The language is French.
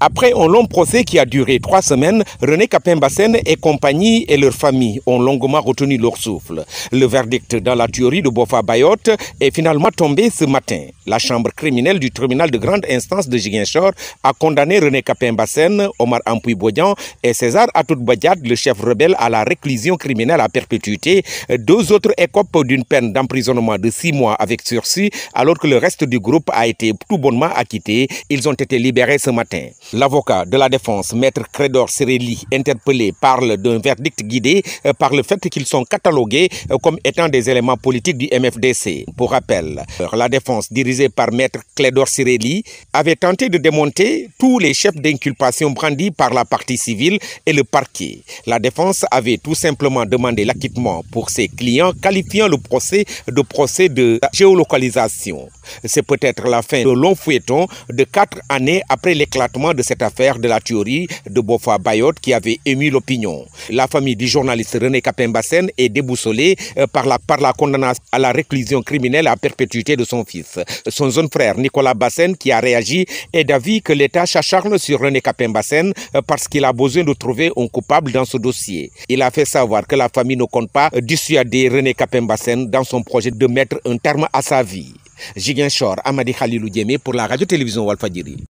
Après un long procès qui a duré trois semaines, René Capin-Bassène et compagnie et leurs famille ont longuement retenu leur souffle. Le verdict dans la tuerie de Bofa Bayotte est finalement tombé ce matin. La chambre criminelle du tribunal de grande instance de Giguinchor a condamné René Capin-Bassène, Omar ampuy Boyan et César Atout Badiad, le chef rebelle, à la réclusion criminelle à perpétuité. Deux autres écopes d'une peine d'emprisonnement de six mois avec sursis, alors que le reste du groupe a été tout bonnement acquitté. Ils ont été libérés ce matin. L'avocat de la défense, maître Crédor Cirelli, interpellé, parle d'un verdict guidé euh, par le fait qu'ils sont catalogués euh, comme étant des éléments politiques du MFDC. Pour rappel, euh, la défense dirigée par maître Crédor Cirelli avait tenté de démonter tous les chefs d'inculpation brandis par la partie civile et le parquet. La défense avait tout simplement demandé l'acquittement pour ses clients, qualifiant le procès de procès de géolocalisation. C'est peut-être la fin de long fouetton de quatre années après l'éclatement de cette affaire de la tuerie de Bofa Bayot qui avait émis l'opinion. La famille du journaliste René Capimbassène est déboussolée euh, par la, condamnation à la réclusion criminelle à perpétuité de son fils. Son jeune frère Nicolas Bassen qui a réagi est d'avis que l'État s'acharne sur René Capimbassène euh, parce qu'il a besoin de trouver un coupable dans ce dossier. Il a fait savoir que la famille ne compte pas dissuader René Capimbassène dans son projet de mettre un terme à sa vie. Jiguen Chor, Amadi Khalilou pour la radio-télévision Walfadiri.